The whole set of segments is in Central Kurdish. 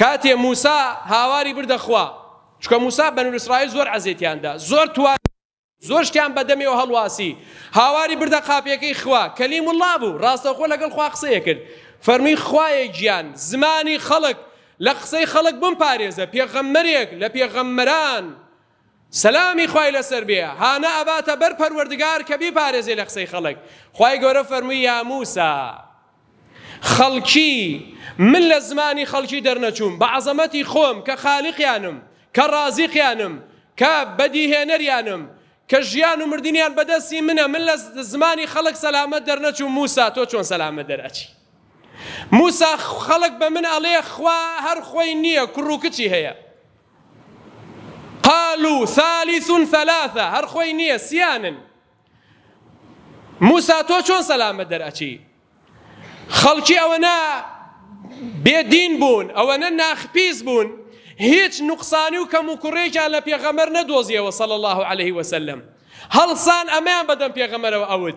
کاتێ موسا هاواری بردەخوا چکە موسا بەن اسرائیل زۆر عزیێتیاندا زۆر توان زۆر شتیان بەدەمەوە هەڵواسی هاواری بردە قاپیەکەی خوا کەلیم الله بوو ڕاستەخۆ لەگەڵ خوا قسەیە کرد فەرمی خوایە گیان زمانی خەڵک لە قسەی خەڵک بم پارێزە پێغەممەرێک لە پێغەممەران سەلامی خی لەسەر بێ هاە ئەباتە بەر پەروەردگار کە بی پارێزی لە قسەی خەڵک خی گەورە فەرمووی یا موسا خەڵکی من لە زمانی خەڵکی دەرنەچوم بە عەزەمەتی خۆم کە خاالقیانم کە ڕازیقیانم کە بەدیهێنەریانم کە ژیان و مردیان بەدەستی منە من لە زمانی خەڵک سەلامەت دەرنەچوو موسا تۆ چۆن سەلامە دەرەچی موسا خەڵک بە من ئەڵێ خوا هەر خۆی نییە کوڕووکچی هەیە قالوا ثالث ثلاثة هەر خۆی نییە سیانن موسا تۆ چۆن سەلامە دەرەچی خەڵکی ئەوەنە بيدين بون ئەوەنە ناخپیز بون هیچ نقصانی و کەم و کوڕێکیان لە پێغەمەر نەدۆزیەوە الله عليه وسلم صان امام بدن پێغەمەرەوە واود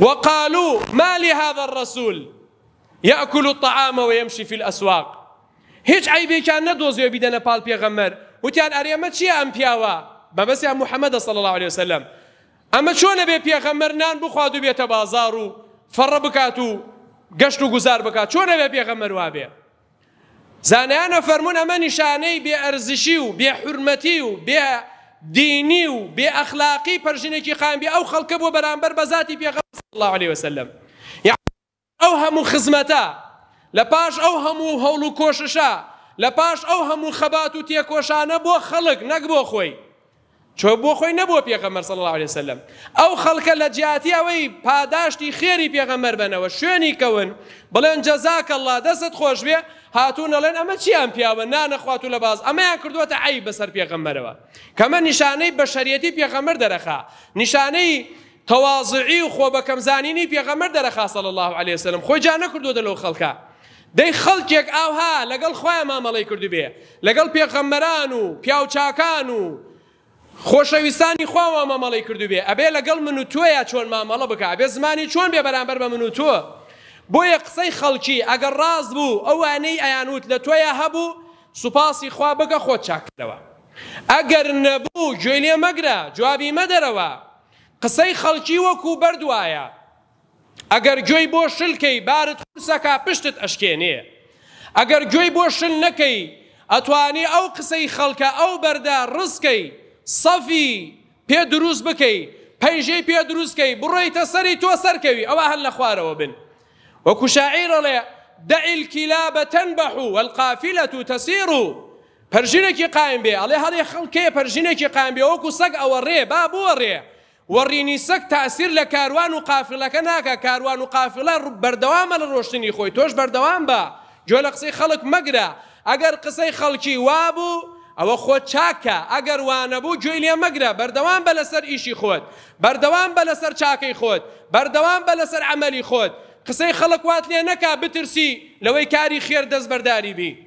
وقالوا ما لهذا الرسول يأكل الطعام ويمشي في الأسواق هیچ عیبێکیان نەدۆزیەوە بیدەنە پاڵ پێغەمەر وتیان ئەرێمە چییە ئەم پیاوە بەبەسیان محمد صلى الله عليه وسلم اما شو بێ پێغەمەر نان بخواد و بێتە فەڕە بکات و گەشت و گوزار بکات چۆنە بێ پێغەمەروا بێ زانیانە فەرمونون ئەمە نیشانەی بێ ئەرزشی و بێ حرمەتی و بێ دینی و بێ ئەخلاقی پەرژینێکی خانبی ئەو خەڵکە بۆ بەرامبەر بە ذاتی پێغ الله عليه وسلم ئەو هەموو خزمەتە لە پاش ئەو هەموو هەوڵ و کۆششە لە پاش ئەو هەموو خەبات و تێکۆشانە بۆ خەڵک نەک بۆ خۆی چۆ بۆ خۆی نەبووە پێغەمەر سەڵ عليه سلم ئەو خەڵکە لە جیاتی ئەوەی پاداشتی خێری پێغەمەر بنەوە شوێنی کەون بڵێن جەزاکەله دەست خۆش بێ هاتوونەڵێن ئەمە چیان پیاوە نانەخوات و لە باز ئەمەیان کردووەتە ئەی بەسەر پێغەمەرەوە کەمە نیشانەی بە شەریەتی پێغەمەر دەرەخا نیشانەی تەواازعی و خۆ بەکەمزانینی پێغەمەر دەرەخا سەڵ الله عليه وسلم خۆی جا نەکردو دەلو خەڵکە دەی خەڵکێک ئاها لەگەڵ خۆیان مامەڵی کردو بێ لەگەڵ پێغەمەران و پیاو چاکان و خۆشەویستانی خواوە مامەڵی کردو بێ ئەبێ لەگەڵ من و تۆیە چۆن مامەڵە بکە ئەبێ زمانی چۆن بێ بەرامبەر بە من و تۆ بۆیە قسەی خەڵکی ئەگەر ڕاز بوو ئەوانەی ئەیانوت لە تۆیە هەبوو سوپاسی خوا بگە خۆ چاکردەوە ئەگەر نەبوو گوێ لێ مەگرە جوابی مەدەرەوە قسەی خەڵکی وەکو بەردوایە ئەگەر گوێی بۆ شلکەی بارت قسەکە پشتت ئەشکێنێ ئەگەر گوێی بۆ شل نەکەی ئەتوانی ئەو قسەی خەڵکە ئەو بەردا ڕستکەی سەفی پێ دروست بکەی پەنجەی پێ دروستکەی بڕۆیتە سەری تۆ سەرکەوی ئەوە هەر لە خوارەوە بن وەکو شاعیرەڵێ دەعیل کیلابە تەنبەح و ئەلقافیلە و تەسیر و پەرژینێکی قایم بێ ئەڵێ هەڵێ خەڵکەیە پەرژینێکی قایم بێ وەکو سەگ ئەوە ڕێ با بووە ڕێ وەڕینی سەگ تاسیر لە کاروان و قافلەکە ناکە کاروان و قافلە بەردەوامە لە ڕۆشتنی خۆی تۆش بەردەوام بە جۆ لە قسەی خەڵک مەگرە ئەگەر قسەی خەڵکی وابوو ئەوە خۆ چاکە ئەگەر وانەبوو گوێی لێ مەگرە بەردەوام بە لەسەر ئیشی خۆت بەردەوام بە لەسەر چاکەی خۆت بەردەوام بە لەسەر ئەمەلی خۆت قسەی خەڵک وات لێ نەکا بترسی لەوەی کاری خێر دەست بەرداری بی